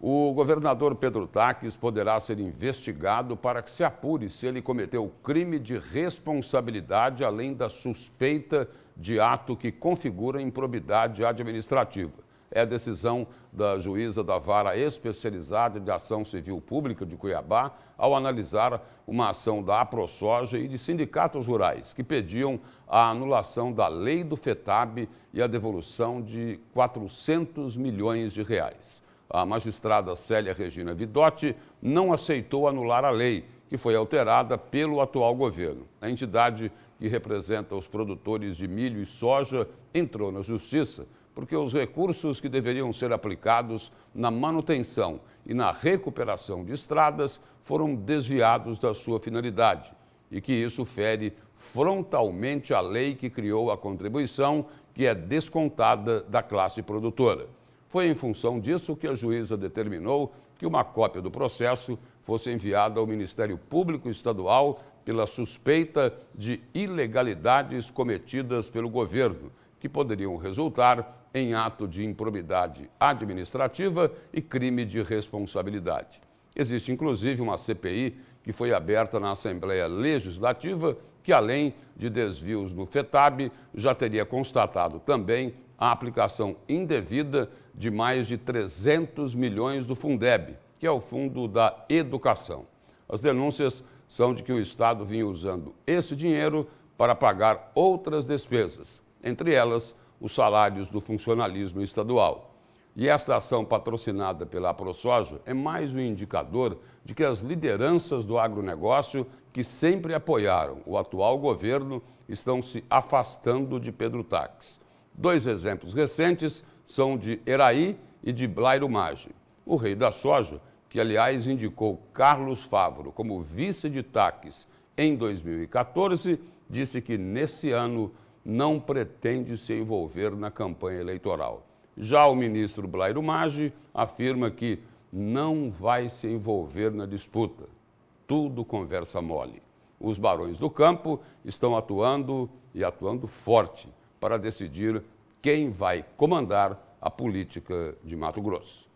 O governador Pedro Taques poderá ser investigado para que se apure se ele cometeu crime de responsabilidade, além da suspeita de ato que configura improbidade administrativa. É decisão da juíza da vara especializada de ação civil pública de Cuiabá ao analisar uma ação da AproSoja e de sindicatos rurais que pediam a anulação da lei do FETAB e a devolução de 400 milhões de reais a magistrada Célia Regina Vidotti não aceitou anular a lei, que foi alterada pelo atual governo. A entidade que representa os produtores de milho e soja entrou na justiça porque os recursos que deveriam ser aplicados na manutenção e na recuperação de estradas foram desviados da sua finalidade e que isso fere frontalmente a lei que criou a contribuição que é descontada da classe produtora. Foi em função disso que a juíza determinou que uma cópia do processo fosse enviada ao Ministério Público Estadual pela suspeita de ilegalidades cometidas pelo governo, que poderiam resultar em ato de improbidade administrativa e crime de responsabilidade. Existe inclusive uma CPI que foi aberta na Assembleia Legislativa, que além de desvios no FETAB, já teria constatado também a aplicação indevida de mais de 300 milhões do Fundeb, que é o Fundo da Educação. As denúncias são de que o Estado vinha usando esse dinheiro para pagar outras despesas, entre elas os salários do funcionalismo estadual. E esta ação patrocinada pela ProSoja é mais um indicador de que as lideranças do agronegócio, que sempre apoiaram o atual governo, estão se afastando de Pedro Taques. Dois exemplos recentes são de Eraí e de Blairo Maggi. O rei da soja, que aliás indicou Carlos Fávoro como vice de taques em 2014, disse que nesse ano não pretende se envolver na campanha eleitoral. Já o ministro Blairo Maggi afirma que não vai se envolver na disputa. Tudo conversa mole. Os barões do campo estão atuando e atuando forte para decidir quem vai comandar a política de Mato Grosso.